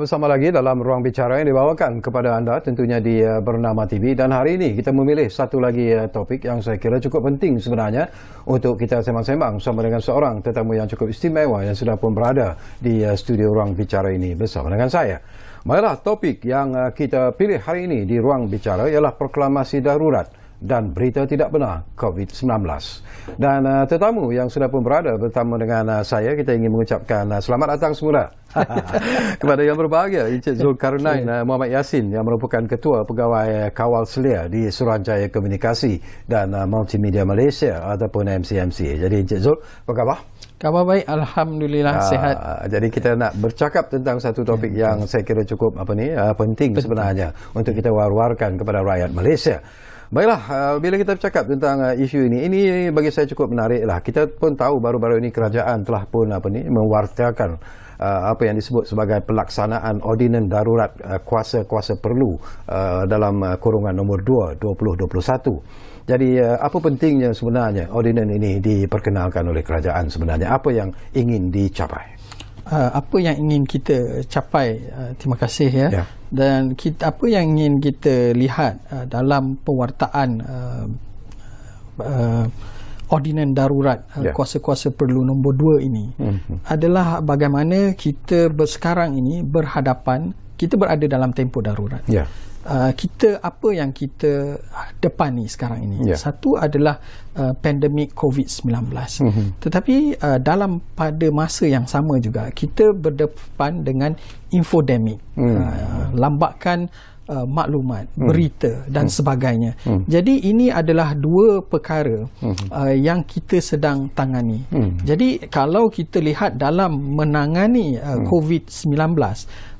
bersama lagi dalam ruang bicara yang dibawakan kepada anda tentunya di eh, Bernama TV dan hari ini kita memilih satu lagi eh, topik yang saya kira cukup penting sebenarnya untuk kita sembang-sembang bersama dengan seorang tetamu yang cukup istimewa yang sudah pun berada di eh, studio ruang bicara ini bersama dengan saya. Malah topik yang kita pilih hari ini di ruang bicara ialah proklamasi darurat dan berita tidak benar COVID-19. Dan uh, tetamu yang sudah pun berada bertemu dengan uh, saya, kita ingin mengucapkan uh, selamat datang semula kepada yang berbahagia, Encik Zulkarnain uh, Muhammad Yasin yang merupakan Ketua Pegawai uh, Kawal Selia di Suruhanjaya Komunikasi dan uh, Multimedia Malaysia ataupun MCMC. Jadi Encik Zul, apa khabar? Khabar baik, Alhamdulillah uh, sehat. Jadi kita nak bercakap tentang satu topik hmm. yang saya kira cukup apa ni uh, penting, penting sebenarnya untuk kita war-warkan kepada rakyat Malaysia. Baiklah, uh, bila kita bercakap tentang uh, isu ini, ini bagi saya cukup menarik lah. Kita pun tahu baru-baru ini kerajaan telah pun apa ni mewartakan uh, apa yang disebut sebagai pelaksanaan ordinan darurat kuasa-kuasa perlu dalam kurungan Nomor 2 2021. Jadi apa pentingnya sebenarnya ordinan ini diperkenalkan oleh kerajaan sebenarnya? Apa yang ingin dicapai? uh, apa yang ingin kita capai uh, terima kasih ya yeah. dan kita, apa yang ingin kita lihat uh, dalam pewartaan uh, uh, ordinan darurat yeah. Uh, ya. kuasa-kuasa perlu nombor dua ini mm-hmm. adalah bagaimana kita sekarang ini berhadapan kita berada dalam tempoh darurat yeah uh, kita apa yang kita uh, depan ni sekarang ini. Yeah. Satu adalah uh, pandemik COVID-19. Mm-hmm. Tetapi uh, dalam pada masa yang sama juga kita berdepan dengan infodemik. Mm. Uh, lambakan uh, maklumat, hmm. berita dan hmm. sebagainya. Hmm. Jadi ini adalah dua perkara hmm. uh, yang kita sedang tangani. Hmm. Jadi kalau kita lihat dalam menangani uh, hmm. COVID-19,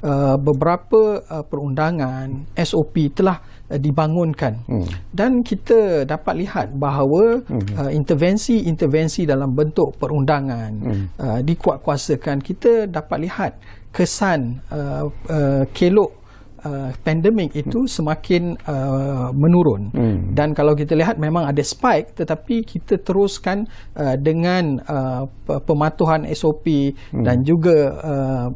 uh, beberapa uh, perundangan SOP telah uh, dibangunkan hmm. dan kita dapat lihat bahawa intervensi-intervensi hmm. uh, dalam bentuk perundangan hmm. uh, dikuatkuasakan kita dapat lihat kesan uh, uh, kelok uh, pandemik itu hmm. semakin uh, menurun hmm. dan kalau kita lihat memang ada spike tetapi kita teruskan uh, dengan uh, pematuhan SOP hmm. dan juga uh,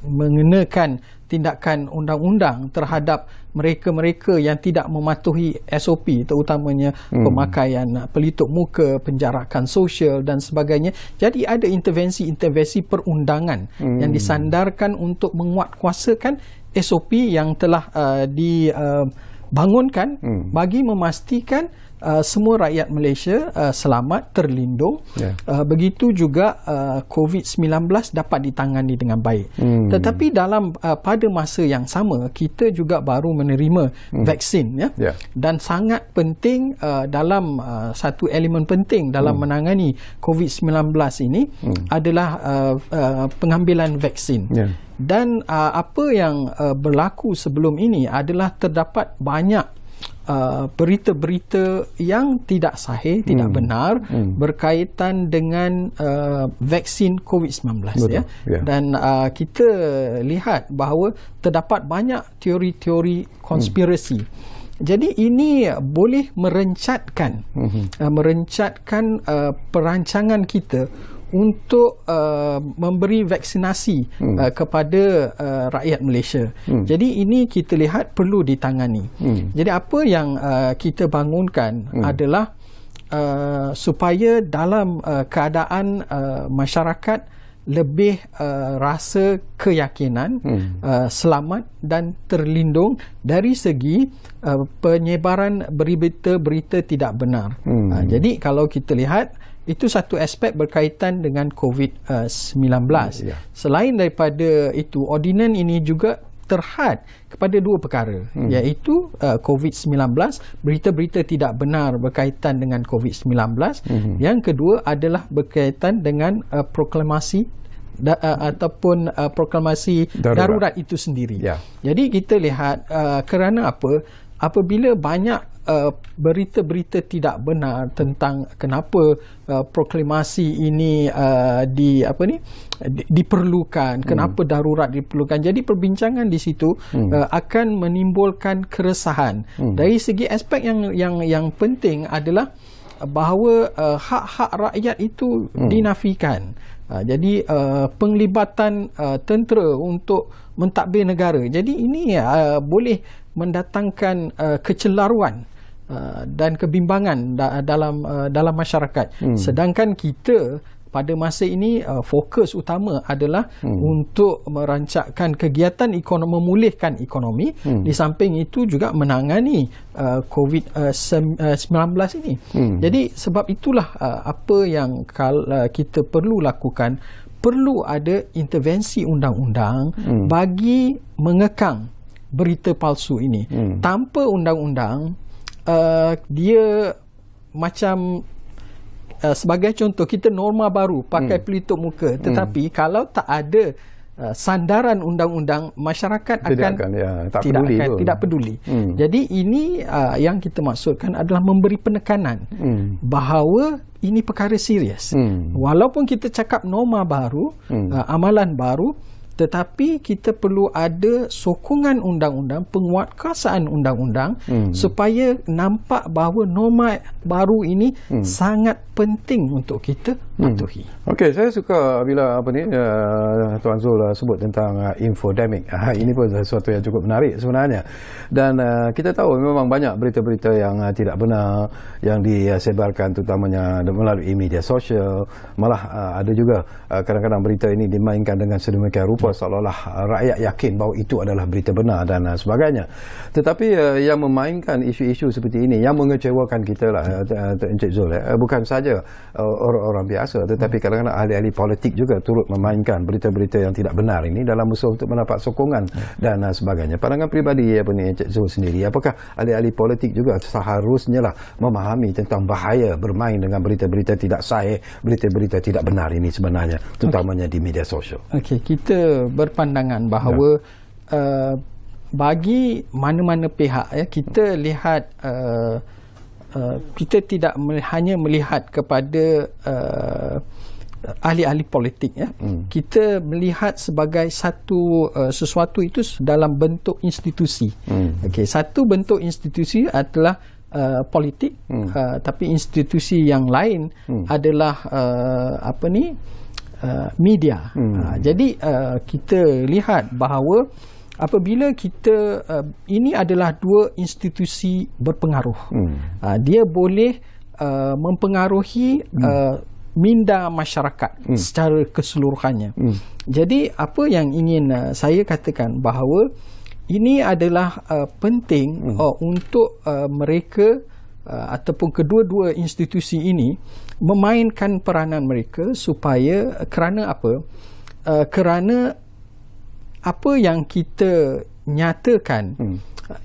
mengenakan tindakan undang-undang terhadap mereka-mereka yang tidak mematuhi SOP terutamanya hmm. pemakaian pelitup muka, penjarakan sosial dan sebagainya. Jadi ada intervensi-intervensi perundangan hmm. yang disandarkan untuk menguatkuasakan SOP yang telah uh, dibangunkan uh, hmm. bagi memastikan uh, semua rakyat Malaysia uh, selamat terlindung yeah. uh, begitu juga uh, COVID-19 dapat ditangani dengan baik hmm. tetapi dalam uh, pada masa yang sama kita juga baru menerima hmm. vaksin ya yeah. dan sangat penting uh, dalam uh, satu elemen penting dalam hmm. menangani COVID-19 ini hmm. adalah uh, uh, pengambilan vaksin yeah. Dan uh, apa yang uh, berlaku sebelum ini adalah terdapat banyak Uh, berita-berita uh, yang tidak sahih, hmm. tidak benar hmm. berkaitan dengan uh, vaksin COVID-19 Ya. Yeah. dan uh, kita lihat bahawa terdapat banyak teori-teori konspirasi hmm. jadi ini boleh merencatkan hmm. uh, merencatkan uh, perancangan kita untuk uh, memberi vaksinasi hmm. uh, kepada uh, rakyat Malaysia. Hmm. Jadi ini kita lihat perlu ditangani. Hmm. Jadi apa yang uh, kita bangunkan hmm. adalah uh, supaya dalam uh, keadaan uh, masyarakat lebih uh, rasa keyakinan hmm. uh, selamat dan terlindung dari segi uh, penyebaran berita-berita tidak benar. Hmm. Uh, jadi kalau kita lihat uh, itu satu aspek berkaitan dengan COVID-19. Hmm, uh, ya. Selain daripada itu, ordinan ini juga terhad kepada dua perkara hmm. iaitu uh, COVID-19 berita-berita tidak benar berkaitan dengan COVID-19 hmm. yang kedua adalah berkaitan dengan uh, proklamasi da, uh, ataupun uh, proklamasi darurat, darurat itu sendiri. Ya. Jadi kita lihat uh, kerana apa apabila banyak Uh, berita-berita tidak benar tentang kenapa uh, proklamasi ini uh, di apa ni di, diperlukan hmm. kenapa hmm. darurat diperlukan jadi perbincangan di situ hmm. uh, akan menimbulkan keresahan hmm. dari segi aspek yang yang yang penting adalah bahawa uh, hak-hak rakyat itu hmm. dinafikan uh, jadi uh, penglibatan uh, tentera untuk mentadbir negara jadi ini uh, boleh mendatangkan uh, kecelaruan Uh, dan kebimbangan da- dalam uh, dalam masyarakat. Hmm. Sedangkan kita pada masa ini uh, fokus utama adalah hmm. untuk merancakkan kegiatan ekonomi memulihkan ekonomi hmm. di samping itu juga menangani uh, COVID-19 uh, uh ini. Hmm. Jadi sebab itulah uh, apa yang uh, kita perlu lakukan perlu ada intervensi undang-undang hmm. bagi mengekang berita palsu ini. Hmm. Tanpa undang-undang Uh, dia macam uh, sebagai contoh kita norma baru pakai hmm. pelitup muka hmm. tetapi hmm. kalau tak ada uh, sandaran undang-undang masyarakat tidak akan, akan ya, tak tidak peduli akan, tidak peduli hmm. jadi ini uh, yang kita maksudkan adalah memberi penekanan hmm. bahawa ini perkara serius hmm. walaupun kita cakap norma baru hmm. uh, amalan baru tetapi kita perlu ada sokongan undang-undang penguatkuasaan undang-undang hmm. supaya nampak bahawa norma baru ini hmm. sangat penting untuk kita hmm. patuhi. Hmm. Okey, saya suka bila apa ni uh, Tuan Zul uh, sebut tentang uh, infodemic. Uh, ini pun sesuatu yang cukup menarik sebenarnya. Dan uh, kita tahu memang banyak berita-berita yang uh, tidak benar yang disebarkan terutamanya melalui media sosial. Malah uh, ada juga kadang-kadang uh, berita ini dimainkan dengan sedemikian rupa seolah-olah uh, rakyat yakin bahawa itu adalah berita benar dan uh, sebagainya. Tetapi uh, yang memainkan isu-isu seperti ini yang mengecewakan kita lah uh, uh Encik Zul eh, uh, bukan saja uh, orang-orang biasa tetapi hmm. kadang-kadang ahli-ahli politik juga turut memainkan berita-berita yang tidak benar ini dalam usaha untuk mendapat sokongan hmm. dan uh, sebagainya. Pandangan peribadi ya pun Encik Zul sendiri apakah ahli-ahli politik juga seharusnya lah memahami tentang bahaya bermain dengan berita-berita tidak sahih, eh, berita-berita tidak benar ini sebenarnya terutamanya okay. di media sosial. Okay, kita berpandangan bahawa ya. uh, bagi mana-mana pihak ya kita hmm. lihat uh, uh, kita tidak me- hanya melihat kepada uh, ahli-ahli politik ya hmm. kita melihat sebagai satu uh, sesuatu itu dalam bentuk institusi hmm. okey satu bentuk institusi adalah Uh, politik hmm. uh, tapi institusi yang lain hmm. adalah uh, apa ni uh, Uh, media. Hmm. Uh, jadi uh, kita lihat bahawa apabila kita uh, ini adalah dua institusi berpengaruh. Hmm. Uh, dia boleh uh, mempengaruhi hmm. uh, minda masyarakat hmm. secara keseluruhannya. Hmm. Jadi apa yang ingin uh, saya katakan bahawa ini adalah uh, penting hmm. uh, untuk uh, mereka uh, ataupun kedua-dua institusi ini memainkan peranan mereka supaya kerana apa? Uh, kerana apa yang kita nyatakan hmm.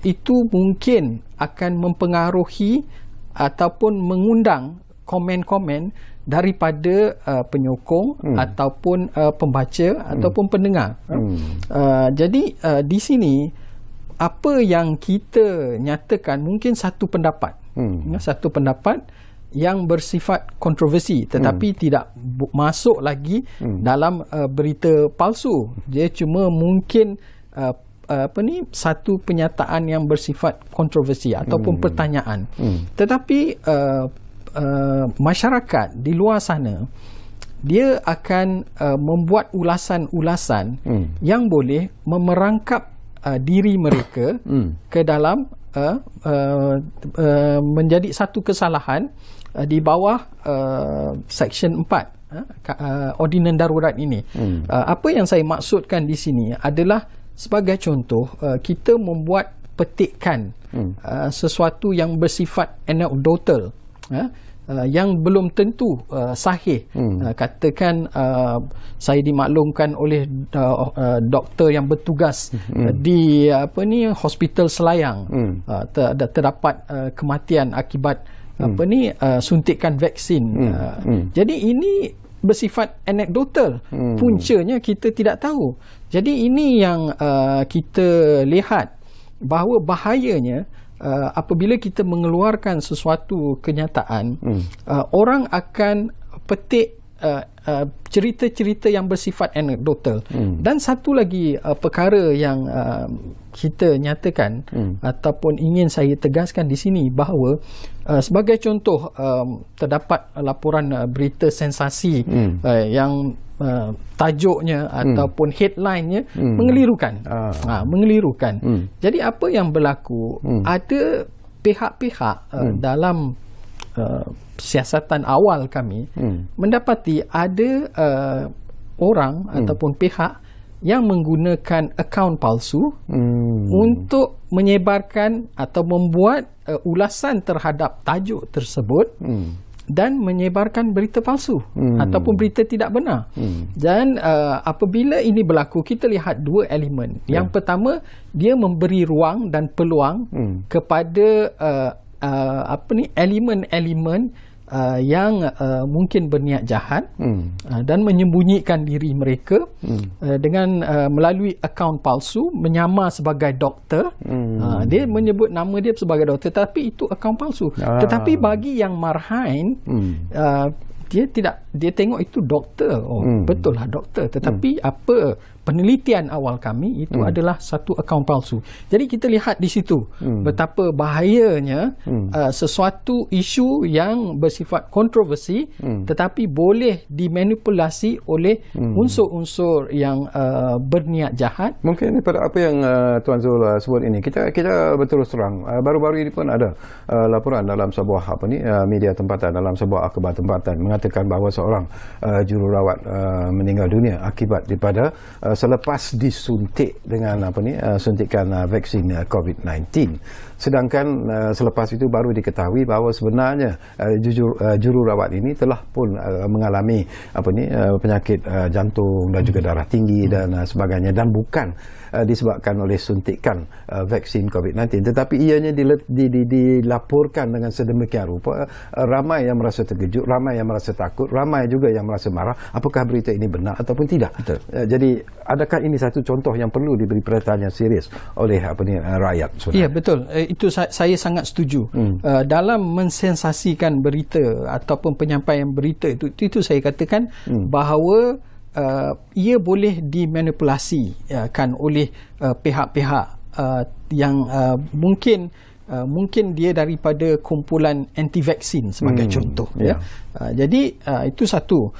itu mungkin akan mempengaruhi ataupun mengundang komen-komen daripada uh, penyokong hmm. ataupun uh, pembaca hmm. ataupun pendengar. Hmm. Uh, jadi uh, di sini apa yang kita nyatakan mungkin satu pendapat. Hmm. Satu pendapat uh, yang bersifat kontroversi tetapi hmm. tidak masuk lagi hmm. dalam uh, berita palsu dia cuma mungkin uh, uh, apa ni satu penyataan yang bersifat kontroversi ataupun hmm. pertanyaan hmm. tetapi uh, uh, masyarakat di luar sana dia akan uh, membuat ulasan-ulasan hmm. yang boleh memerangkap uh, diri mereka hmm. ke dalam uh, uh, menjadi satu kesalahan uh, di bawah uh, Seksyen 4 uh, uh, Ordinan Darurat ini. Hmm. Uh, apa yang saya maksudkan di sini adalah sebagai contoh uh, kita membuat petikan hmm. uh, sesuatu yang bersifat anecdotal. Uh, uh, yang belum tentu uh, sahih hmm. uh, katakan uh, saya dimaklumkan oleh uh, uh, doktor yang bertugas hmm. uh, di apa ni hospital Selayang hmm. uh, ter- terdapat uh, kematian akibat hmm. apa ni uh, suntikan vaksin hmm. Uh, hmm. jadi ini bersifat anekdotal hmm. puncanya kita tidak tahu jadi ini yang uh, kita lihat bahawa bahayanya uh, apabila kita mengeluarkan sesuatu kenyataan hmm. uh, orang akan petik uh, uh, cerita-cerita yang bersifat anekdotal hmm. dan satu lagi uh, perkara yang uh, kita nyatakan hmm. ataupun ingin saya tegaskan di sini bahawa uh, sebagai contoh um, terdapat laporan uh, berita sensasi hmm. uh, yang uh, tajuknya hmm. ataupun hmm. headline-nya hmm. mengelirukan. Ha, ha mengelirukan. Hmm. Jadi apa yang berlaku? Hmm. Ada pihak-pihak uh, hmm. dalam uh, siasatan awal kami hmm. mendapati ada uh, orang hmm. ataupun pihak yang menggunakan akaun palsu hmm. untuk menyebarkan atau membuat uh, ulasan terhadap tajuk tersebut hmm dan menyebarkan berita palsu hmm. ataupun berita tidak benar. Hmm. Dan uh, apabila ini berlaku, kita lihat dua elemen. Yeah. Yang pertama, dia memberi ruang dan peluang hmm. kepada uh, uh, apa ni elemen-elemen uh, yang uh, mungkin berniat jahat hmm. uh, dan menyembunyikan diri mereka hmm. uh, dengan uh, melalui akaun palsu menyamar sebagai doktor hmm. uh, dia menyebut nama dia sebagai doktor tapi itu akaun palsu ah. tetapi bagi yang marhain hmm. uh, dia tidak dia tengok itu doktor oh hmm. betul lah doktor tetapi hmm. apa penelitian awal kami itu hmm. adalah satu akaun palsu. Jadi kita lihat di situ hmm. betapa bahayanya hmm. uh, sesuatu isu yang bersifat kontroversi hmm. tetapi boleh dimanipulasi oleh hmm. unsur-unsur yang uh, berniat jahat. Mungkin pada apa yang uh, Tuan Zul uh, sebut ini kita kita betul serang. uh, baru-baru ini pun ada uh, laporan dalam sebuah apa ni uh, media tempatan dalam sebuah akhbar tempatan mengatakan bahawa seorang uh, jururawat uh, meninggal dunia akibat daripada uh, selepas disuntik dengan apa ni uh, suntikan uh, vaksin uh, eh, COVID-19 sedangkan uh, selepas itu baru diketahui bahawa sebenarnya uh, jujur, uh, jururawat ini telah pun uh, mengalami apa ni uh, penyakit uh, jantung dan juga darah tinggi dan uh, sebagainya dan bukan Eh, disebabkan oleh suntikan uh, vaksin COVID-19 tetapi ianya dilet, di, di, dilaporkan dengan sedemikian rupa uh, ramai yang merasa terkejut ramai yang merasa takut ramai juga yang merasa marah apakah berita ini benar ataupun tidak Uh, jadi adakah ini satu contoh yang perlu diberi perhatian yang serius oleh apa ni uh, rakyat sebenarnya ya betul uh, itu saya, saya sangat setuju hmm. uh, dalam mensensasikan berita ataupun penyampaian berita itu itu saya katakan hmm. bahawa uh, ia boleh dimanipulasi uh, kan oleh uh, pihak-pihak uh, yang uh, mungkin uh, mungkin dia daripada kumpulan anti vaksin sebagai hmm, contoh yeah. Ya. uh, jadi uh, itu satu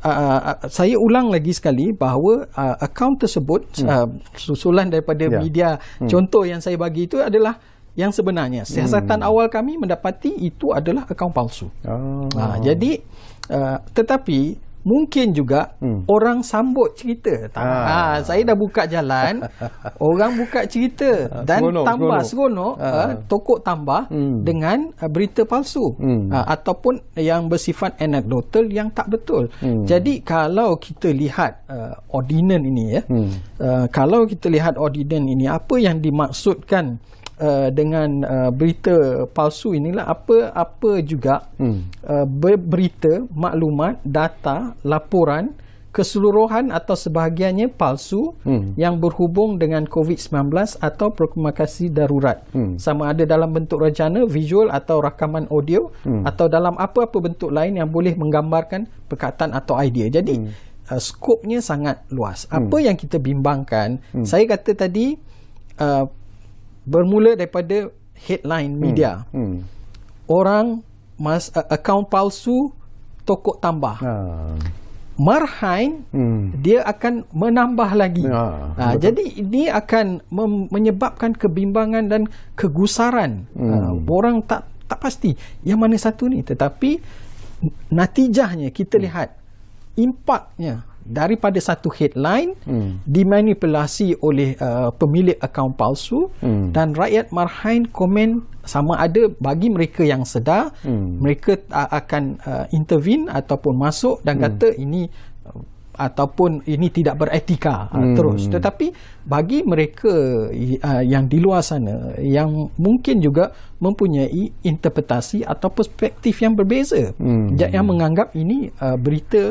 uh, uh, uh, saya ulang lagi sekali bahawa uh, akaun tersebut hmm. uh, susulan daripada yeah. media hmm. contoh yang saya bagi itu adalah yang sebenarnya siasatan hmm. awal kami mendapati itu adalah akaun palsu. Oh. Uh, jadi uh, tetapi mungkin juga hmm. orang sambut cerita. Tak? Ha. saya dah buka jalan, orang buka cerita ah, dan seronok, tambah seronok, seronok ha. tokok tambah hmm. dengan berita palsu hmm. ha, ataupun yang bersifat anecdotal yang tak betul. Hmm. Jadi kalau kita lihat uh, ordinan ini ya. Hmm. Uh, kalau kita lihat ordinan ini apa yang dimaksudkan Uh, dengan uh, berita palsu inilah apa apa juga hmm. uh, berita maklumat data laporan keseluruhan atau sebahagiannya palsu hmm. yang berhubung dengan COVID-19 atau proklamasi darurat hmm. sama ada dalam bentuk rencana visual atau rakaman audio hmm. atau dalam apa-apa bentuk lain yang boleh menggambarkan perkataan atau idea jadi hmm. uh, skopnya sangat luas apa hmm. yang kita bimbangkan hmm. saya kata tadi uh, bermula daripada headline hmm. media. Hmm. Hmm. Orang mas uh, akaun palsu tokok tambah. Ha. Marhain hmm. dia akan menambah lagi. Ha, ha, jadi ini akan menyebabkan kebimbangan dan kegusaran. Ha, hmm. Ha, orang tak tak pasti yang mana satu ni tetapi natijahnya kita hmm. lihat impaknya daripada satu headline hmm. dimanipulasi oleh uh, pemilik akaun palsu hmm. dan rakyat marhain komen sama ada bagi mereka yang sedar hmm. mereka uh, akan uh, intervene ataupun masuk dan hmm. kata ini uh, ataupun ini tidak beretika uh, hmm. terus tetapi bagi mereka uh, yang di luar sana yang mungkin juga mempunyai interpretasi atau perspektif yang berbeza hmm. yang menganggap ini uh, berita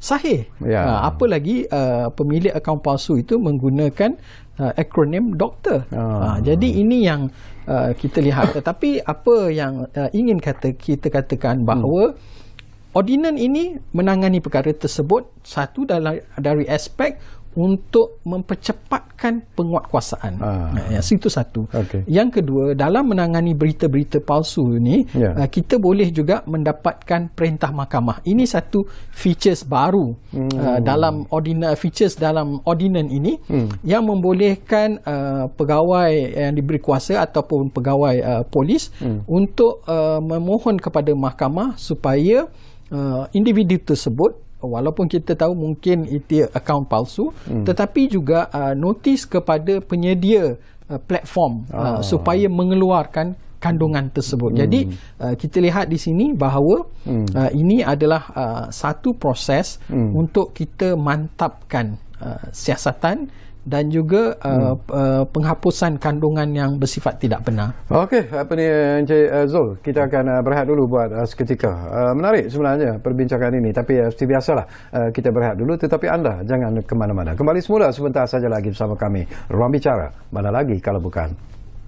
sahih. Ya. Ha, apa lagi uh, pemilik akaun palsu itu menggunakan uh, akronim doktor. Oh. Ha, jadi ini yang uh, kita lihat. Tetapi apa yang uh, ingin kata kita katakan bahawa hmm. ordinan ini menangani perkara tersebut satu dari, dari aspek untuk mempercepatkan penguatkuasaan. Ah. Ya, ya itu satu. Okay. Yang kedua, dalam menangani berita-berita palsu ini, yeah. Ya. kita boleh juga mendapatkan perintah mahkamah. Ini satu features baru hmm. uh, dalam ordinan features dalam ordinan ini hmm. yang membolehkan uh, pegawai yang diberi kuasa ataupun pegawai uh, polis hmm. untuk uh, memohon kepada mahkamah supaya uh, individu tersebut walaupun kita tahu mungkin itu akaun palsu hmm. tetapi juga uh, notis kepada penyedia uh, platform uh, ah. supaya mengeluarkan kandungan tersebut. Hmm. Jadi uh, kita lihat di sini bahawa hmm. uh, ini adalah uh, satu proses hmm. untuk kita mantapkan uh, siasatan dan juga uh, hmm. uh, penghapusan kandungan yang bersifat tidak benar. Okey, apa ni Encik uh, Zul, kita akan uh, berehat dulu buat uh, seketika. Uh, menarik sebenarnya perbincangan ini tapi uh, seperti biasalah uh, kita berehat dulu tetapi anda jangan ke mana-mana. Kembali semula sebentar saja lagi bersama kami Ruang Bicara. Mana lagi kalau bukan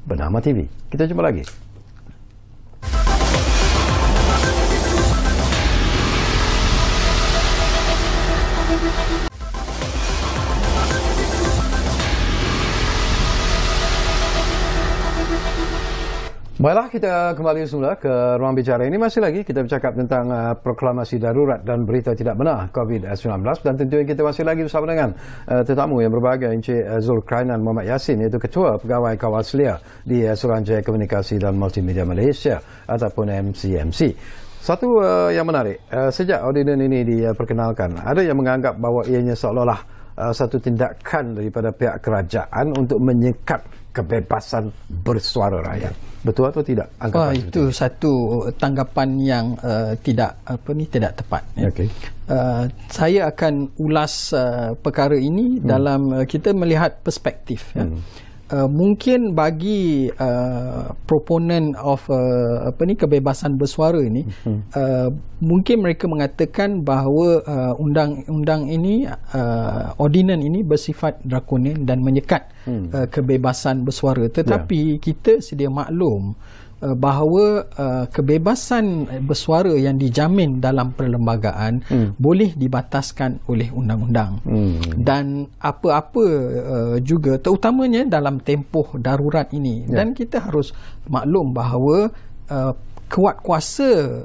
Bernama TV. Kita jumpa lagi. Baiklah, kita kembali semula ke ruang bicara ini. Masih lagi kita bercakap tentang uh, proklamasi darurat dan berita tidak benar COVID-19. Dan tentunya kita masih lagi bersama dengan uh, tetamu yang berbahagia, Encik Zulkainan Muhammad Yassin, iaitu Ketua Pegawai Kawal Selia di uh, Suruhanjaya Komunikasi dan Multimedia Malaysia ataupun MCMC. Satu uh, yang menarik, uh, sejak ordinan ini diperkenalkan, ada yang menganggap bahawa ianya seolah-olah uh, satu tindakan daripada pihak kerajaan untuk menyekat kebebasan bersuara rakyat. Ya. Betul atau tidak? Anggapan ah, itu ini? satu uh, tanggapan yang uh, tidak apa ni tidak tepat. Ya. Okay. Uh, saya akan ulas uh, perkara ini hmm. dalam uh, kita melihat perspektif. Ya. Hmm uh, mungkin bagi uh, proponent of uh, apa ni kebebasan bersuara ini mm-hmm. uh, mungkin mereka mengatakan bahawa uh, undang-undang ini uh, ordinan ini bersifat drakonian dan menyekat mm. uh, kebebasan bersuara tetapi yeah. kita sedia maklum Uh, bahawa uh, kebebasan eh, bersuara yang dijamin dalam perlembagaan hmm. boleh dibataskan oleh undang-undang hmm. dan apa-apa uh, juga terutamanya dalam tempoh darurat ini ya. dan kita harus maklum bahawa kuat kuasa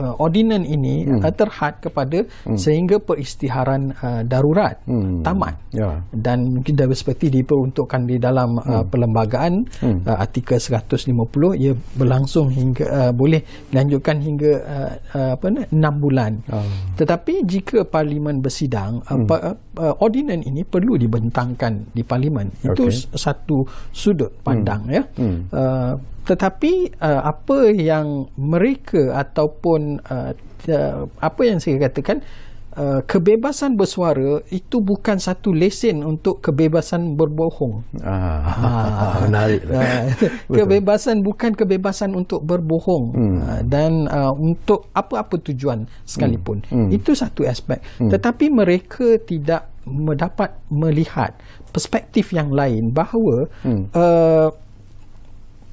uh, ordinan ini hmm. terhad kepada hmm. sehingga peristiharan uh, darurat hmm. tamat ya. dan mungkin dah seperti diperuntukkan di dalam uh, hmm. uh, perlembagaan hmm. uh, artikel 150 ia berlangsung hingga uh, boleh lanjutkan hingga uh, uh, apa ni 6 bulan hmm. tetapi jika parlimen bersidang uh, hmm. uh, uh, ordinan ini perlu dibentangkan di parlimen itu okay. satu sudut pandang hmm. ya hmm. Uh, tetapi uh, apa yang mereka ataupun uh, uh, apa yang saya katakan uh, kebebasan bersuara itu bukan satu lesen untuk kebebasan berbohong. Ah, ah menarik. Uh, kebebasan bukan kebebasan untuk berbohong hmm. uh, dan uh, untuk apa-apa tujuan sekalipun. Hmm. Hmm. Itu satu aspek. Hmm. Tetapi mereka tidak mendapat melihat perspektif yang lain bahawa hmm. uh,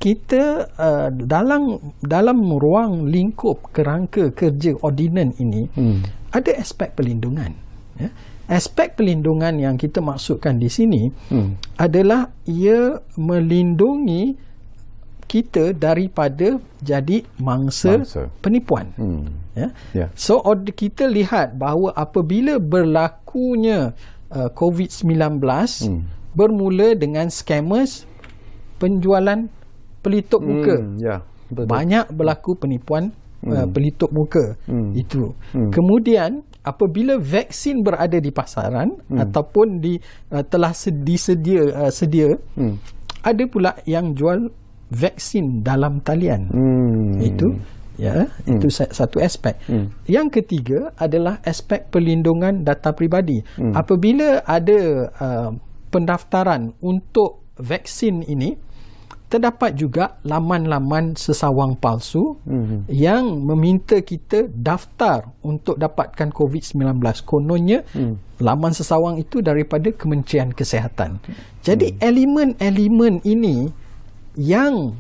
kita uh, dalam dalam ruang lingkup kerangka kerja ordinan ini hmm. ada aspek pelindungan. ya aspek pelindungan yang kita maksudkan di sini hmm. adalah ia melindungi kita daripada jadi mangsa, mangsa. penipuan hmm. ya yeah. so od- kita lihat bahawa apabila berlakunya uh, covid-19 hmm. bermula dengan scammers penjualan pelitup hmm, muka. Ya. Betul. Banyak berlaku penipuan uh, hmm. uh, pelitup muka hmm. itu. Hmm. Kemudian apabila vaksin berada di pasaran hmm. ataupun di uh, telah disedia uh, sedia hmm. ada pula yang jual vaksin dalam talian. Hmm. Itu ya, hmm. itu satu aspek. Hmm. Yang ketiga adalah aspek perlindungan data peribadi. Hmm. Apabila ada uh, pendaftaran untuk vaksin ini, terdapat juga laman-laman sesawang palsu mm-hmm. yang meminta kita daftar untuk dapatkan COVID-19. Kononnya, mm. laman sesawang itu daripada Kementerian kesihatan. Hmm. Jadi, mm. elemen-elemen ini yang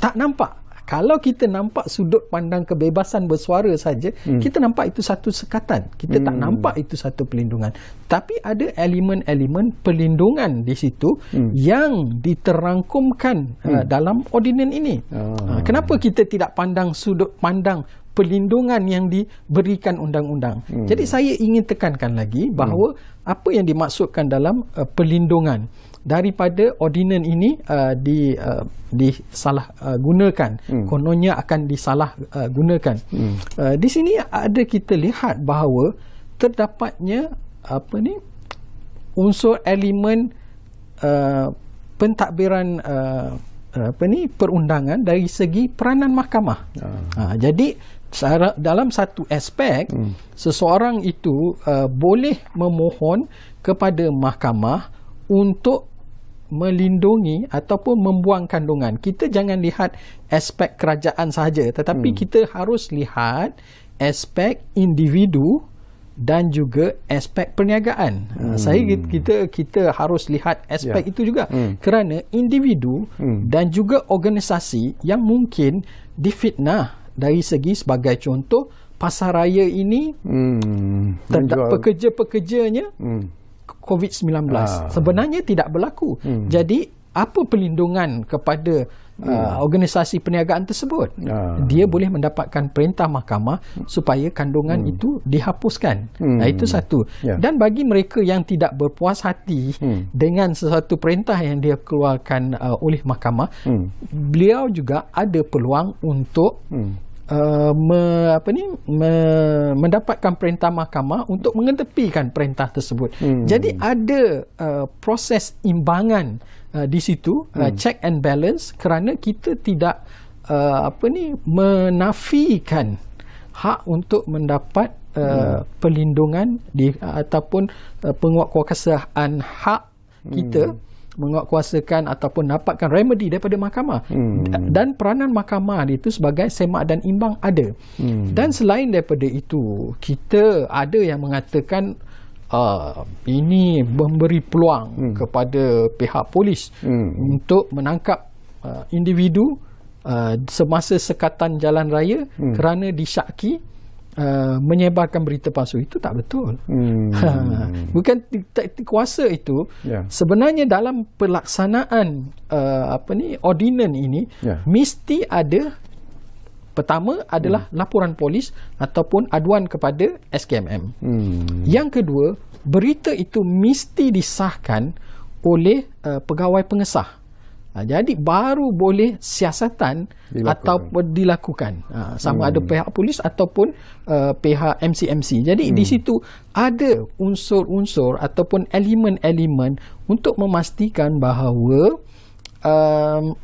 tak nampak kalau kita nampak sudut pandang kebebasan bersuara saja hmm. kita nampak itu satu sekatan kita hmm. tak nampak itu satu pelindungan tapi ada elemen-elemen pelindungan di situ hmm. yang diterangkumkan hmm. uh, dalam ordinan ini oh. uh, kenapa kita tidak pandang sudut pandang perlindungan yang diberikan undang-undang. Hmm. Jadi saya ingin tekankan lagi hmm. bahawa hmm. apa yang dimaksudkan dalam uh, perlindungan daripada ordinan ini uh, di uh, disalah uh, gunakan hmm. kononnya akan disalah uh, gunakan. Hmm. Uh, di sini ada kita lihat bahawa terdapatnya apa ni unsur elemen uh, pentadbiran uh, apa ni perundangan dari segi peranan mahkamah. Hmm. Uh, jadi dalam satu aspek hmm. seseorang itu uh, boleh memohon kepada mahkamah untuk melindungi ataupun membuang kandungan. Kita jangan lihat aspek kerajaan sahaja tetapi hmm. kita harus lihat aspek individu dan juga aspek perniagaan. Uh, hmm. Saya kita kita harus lihat aspek yeah. itu juga hmm. kerana individu hmm. dan juga organisasi yang mungkin difitnah dari segi sebagai contoh pasar raya ini hmm, pekerja-pekerjanya hmm. COVID-19 ah. sebenarnya tidak berlaku. Hmm. Jadi apa perlindungan kepada hmm. uh, organisasi perniagaan tersebut? Uh, Dia hmm. boleh mendapatkan perintah mahkamah supaya kandungan hmm. itu dihapuskan. Hmm. Nah, itu satu. Yeah. Dan bagi mereka yang tidak berpuas hati hmm. dengan sesuatu perintah yang dikeluarkan uh, oleh mahkamah, hmm. beliau juga ada peluang untuk hmm. Uh, me, apa ni me, mendapatkan perintah mahkamah untuk mengetepikan perintah tersebut. Hmm. Jadi ada uh, proses imbangan uh, di situ uh, hmm. check and balance kerana kita tidak uh, apa ni menafikan hak untuk mendapat uh, hmm. perlindungan di ataupun uh, penguatkuasaan hak kita hmm menguatkuasakan ataupun dapatkan remedy daripada mahkamah hmm. dan peranan mahkamah itu sebagai semak dan imbang ada hmm. dan selain daripada itu kita ada yang mengatakan Uh, ini memberi peluang hmm. kepada pihak polis hmm. untuk menangkap uh, individu uh, semasa sekatan jalan raya hmm. kerana disyaki uh, menyebarkan berita palsu itu tak betul. Hmm. Ha. Bukan kuasa itu yeah. sebenarnya dalam pelaksanaan uh, apa ni ordinan ini yeah. mesti ada pertama adalah hmm. laporan polis ataupun aduan kepada SKMM. Hmm. Yang kedua, berita itu mesti disahkan oleh uh, pegawai pengesah. Ha, jadi baru boleh siasatan dilakukan. atau dilakukan ha, sama hmm. ada pihak polis ataupun uh, pihak MCMC. Jadi hmm. di situ ada unsur-unsur ataupun elemen-elemen untuk memastikan bahawa um,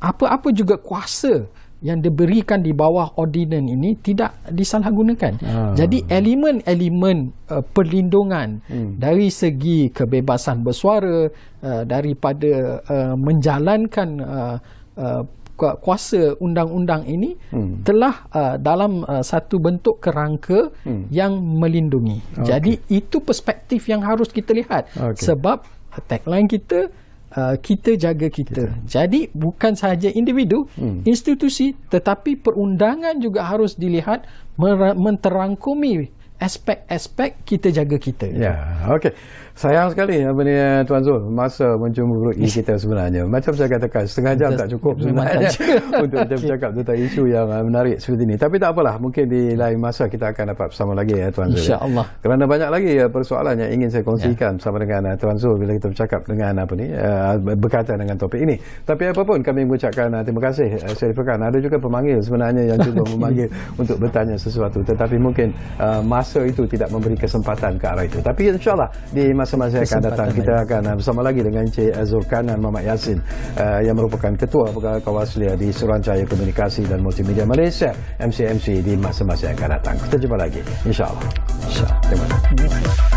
apa-apa juga kuasa yang diberikan di bawah ordinan ini tidak disalahgunakan. Ah. Jadi elemen-elemen uh, eh, perlindungan hmm. dari segi kebebasan bersuara uh, daripada uh, menjalankan uh, uh, kuasa undang-undang ini hmm. telah uh, dalam uh, satu bentuk kerangka hmm. yang melindungi. Okay. Jadi itu perspektif yang harus kita lihat okay. sebab tagline kita uh, kita jaga kita. kita. Jadi bukan sahaja individu, hmm. institusi tetapi perundangan juga harus dilihat menterangkumi aspek-aspek kita jaga kita. Ya, yeah. okey. Sayang sekali apa ni eh, Tuan Zul masa menjemuruhi e kita sebenarnya. Macam saya katakan setengah jam tak cukup sebenarnya untuk kita bercakap tentang isu yang eh, menarik seperti ini. Tapi tak apalah mungkin di lain masa kita akan dapat bersama lagi ya Tuan Zul. InsyaAllah. Kerana banyak lagi persoalan yang ingin saya kongsikan ya. dengan Tuan Zul bila kita bercakap dengan apa ni berkaitan dengan topik ini. Tapi apapun kami mengucapkan terima kasih Syarif pekan. Ada juga pemanggil sebenarnya yang cuba memanggil untuk bertanya sesuatu tetapi mungkin masa itu tidak memberi kesempatan ke arah itu. Tapi insyaAllah di masa semasa akan datang kita akan uh, bersama lagi dengan Cik Azul uh, Kanan Muhammad Yassin uh, yang merupakan Ketua Pegawai Kawaslia di Suruhanjaya Komunikasi dan Multimedia Malaysia MCMC di masa-masa yang akan datang. Kita jumpa lagi. InsyaAllah. InsyaAllah. Terima kasih.